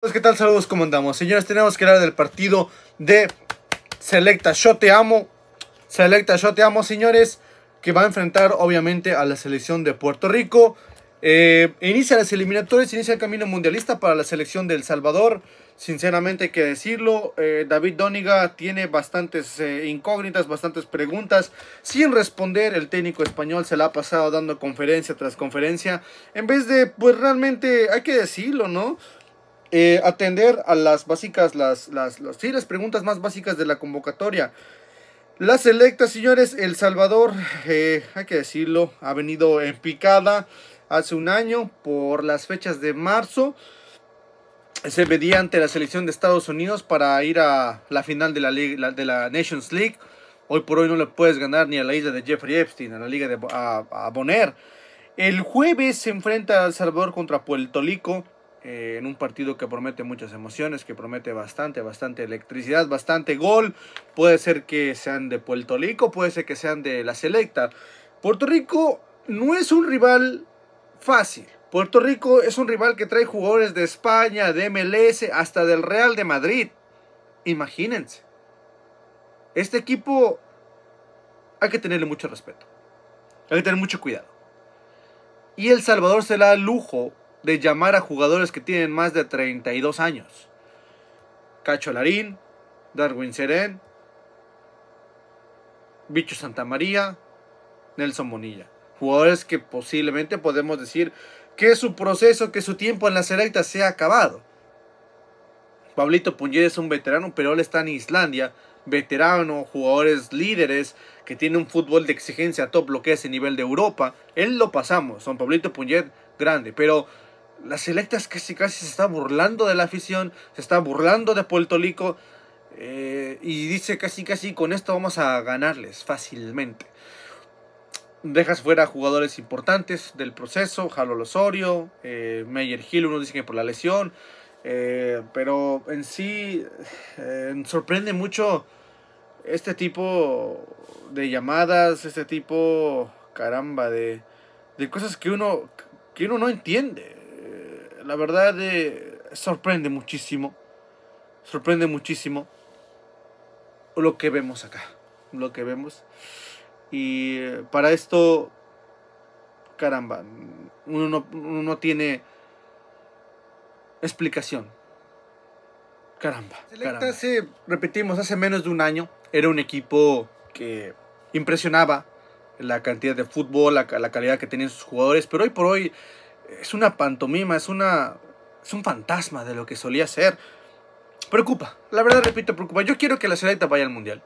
Pues, ¿Qué tal? Saludos, ¿cómo andamos? Señores, tenemos que hablar del partido de Selecta Yo Te Amo. Selecta Yo Te Amo, señores, que va a enfrentar obviamente a la selección de Puerto Rico. Eh, inicia las eliminatorias, inicia el camino mundialista para la selección de El Salvador. Sinceramente hay que decirlo, eh, David Dóniga tiene bastantes eh, incógnitas, bastantes preguntas sin responder. El técnico español se la ha pasado dando conferencia tras conferencia. En vez de, pues realmente hay que decirlo, ¿no? Eh, atender a las básicas, las, las, preguntas más básicas de la convocatoria. La selecta, señores, El Salvador, eh, hay que decirlo, ha venido en picada hace un año por las fechas de marzo. Se medía ante la selección de Estados Unidos para ir a la final de la, de la Nations League. Hoy por hoy no le puedes ganar ni a la isla de Jeffrey Epstein, a la liga de a, El jueves se enfrenta El Salvador contra Puerto Rico. Eh, en un partido que promete muchas emociones, que promete bastante, bastante electricidad, bastante gol. Puede ser que sean de Puerto Rico, puede ser que sean de la selecta. Puerto Rico no es un rival fácil. Puerto Rico es un rival que trae jugadores de España, de MLS, hasta del Real de Madrid. Imagínense. Este equipo hay que tenerle mucho respeto. Hay que tener mucho cuidado. Y El Salvador se la da lujo de llamar a jugadores que tienen más de 32 años. Cacho Larín, Darwin Serén, Bicho Santamaría, Nelson Monilla. Jugadores que posiblemente podemos decir que su proceso, que su tiempo en la selecta se ha acabado. Pablito Puñet es un veterano, pero él está en Islandia. Veterano, jugadores líderes, que tiene un fútbol de exigencia top, lo que es el nivel de Europa. Él lo pasamos. Son Pablito Puñet, grande. Pero las selectas casi casi se está burlando de la afición, se está burlando de Puerto Rico eh, y dice casi casi con esto vamos a ganarles fácilmente. Dejas fuera jugadores importantes del proceso, Jalo Osorio, eh, Meyer Hill, uno dice que por la lesión, eh, pero en sí eh, sorprende mucho este tipo de llamadas, este tipo, caramba, de, de cosas que uno, que uno no entiende la verdad eh, sorprende muchísimo. Sorprende muchísimo lo que vemos acá. Lo que vemos. Y eh, para esto, caramba, uno no, tiene explicación. Caramba. Selecta repetimos, hace menos de un año era un equipo que impresionaba la cantidad de fútbol, la calidad que tenían sus jugadores, pero hoy por hoy es una pantomima, es una es un fantasma de lo que solía ser. Preocupa, la verdad repito, preocupa. Yo quiero que la selecta vaya al mundial.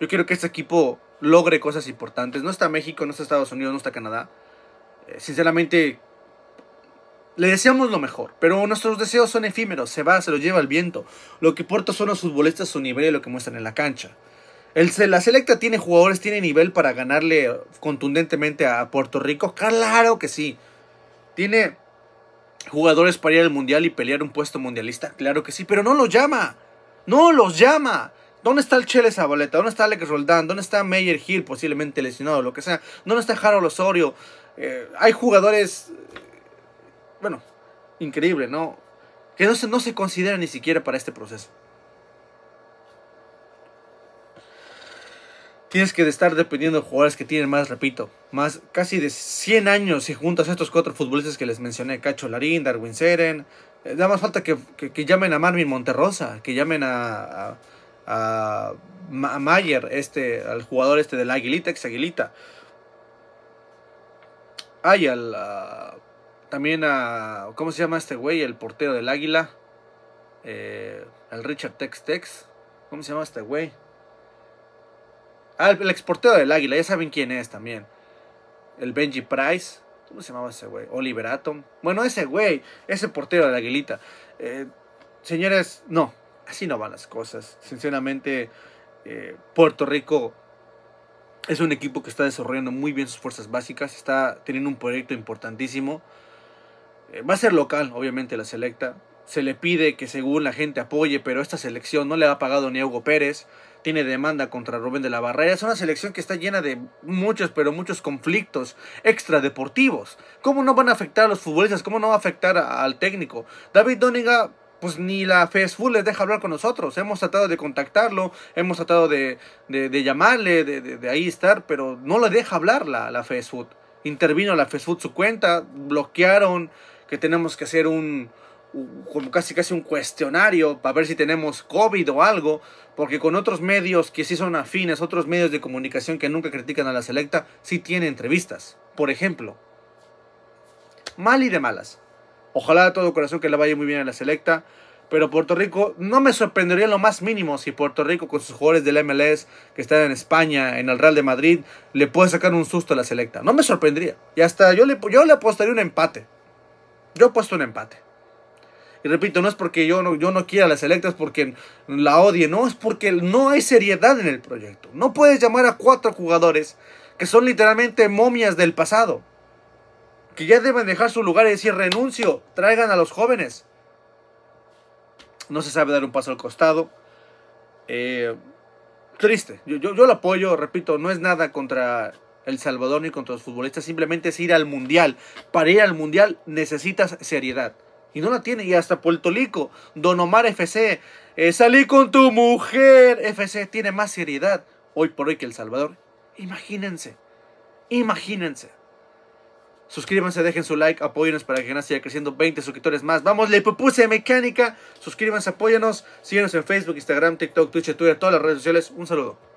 Yo quiero que este equipo logre cosas importantes. No está México, no está Estados Unidos, no está Canadá. Eh, sinceramente, le deseamos lo mejor, pero nuestros deseos son efímeros. Se va, se los lleva el viento. Lo que importa son los futbolistas, su nivel y lo que muestran en la cancha. El, la selecta tiene jugadores, tiene nivel para ganarle contundentemente a Puerto Rico. Claro que sí. Tiene jugadores para ir al mundial y pelear un puesto mundialista, claro que sí, pero no los llama. No los llama. ¿Dónde está el Chele Zabaleta? ¿Dónde está Alex Roldán? ¿Dónde está Meyer Hill, posiblemente lesionado, lo que sea? ¿Dónde está Harold Osorio? Eh, hay jugadores, eh, bueno, increíble, ¿no? Que no se, no se consideran ni siquiera para este proceso. tienes que estar dependiendo de jugadores que tienen más, repito, más casi de 100 años si juntas a estos cuatro futbolistas que les mencioné, Cacho Larín, Darwin Seren, eh, Da más falta que, llamen a Marvin Monterrosa, que llamen a, a, Mayer, este, al jugador este del Águilita, Aguilita, ex Aguilita. Ay, al, también a, ¿cómo se llama este güey? El portero del Águila, eh, al Richard Tex Tex, ¿cómo se llama este güey? Ah, el, exportero del águila, ya saben quién es también. El Benji Price. ¿Cómo se llamaba ese güey? Oliver Atom. Bueno, ese güey, ese portero de la aguilita. Eh, señores, no, así no van las cosas. Sinceramente, eh, Puerto Rico es un equipo que está desarrollando muy bien sus fuerzas básicas. Está teniendo un proyecto importantísimo. Eh, va a ser local, obviamente, la selecta. Se le pide que según la gente apoye, pero esta selección no le ha pagado ni a Hugo Pérez tiene demanda contra Rubén de la Barrera. Es una selección que está llena de muchos, pero muchos conflictos extradeportivos. ¿Cómo no van a afectar a los futbolistas? ¿Cómo no va a afectar al técnico? David Doniga pues ni la Facebook les deja hablar con nosotros. Hemos tratado de contactarlo, hemos tratado de, llamarle, de, ahí estar, pero no le deja hablar la, la Facebook. Intervino la Facebook su cuenta, bloquearon que tenemos que hacer un, como casi casi un cuestionario para ver si tenemos COVID o algo, porque con otros medios que sí son afines, otros medios de comunicación que nunca critican a la selecta, sí tiene entrevistas. Por ejemplo, mal y de malas. Ojalá de todo corazón que le vaya muy bien a la selecta, pero Puerto Rico no me sorprendería lo más mínimo si Puerto Rico con sus jugadores del MLS que están en España, en el Real de Madrid, le puede sacar un susto a la selecta. No me sorprendería. Y hasta yo le, yo le apostaría un empate. Yo he puesto un empate. Y repito, no es porque yo no, yo no quiera las electas porque la odie, no, es porque no hay seriedad en el proyecto. No puedes llamar a cuatro jugadores que son literalmente momias del pasado, que ya deben dejar su lugar y decir renuncio, traigan a los jóvenes. No se sabe dar un paso al costado. Eh, triste, yo, yo, yo lo apoyo, repito, no es nada contra el Salvador ni contra los futbolistas, simplemente es ir al mundial. Para ir al mundial necesitas seriedad. Y no la tiene. Y hasta Puerto Lico, Don Omar FC, eh, salí con tu mujer FC, tiene más seriedad hoy por hoy que El Salvador. Imagínense, imagínense. Suscríbanse, dejen su like, apóyenos para que Genas siga creciendo 20 suscriptores más. Vamos, le propuse mecánica. Suscríbanse, apóyenos. Síguenos en Facebook, Instagram, TikTok, Twitch, Twitter, todas las redes sociales. Un saludo.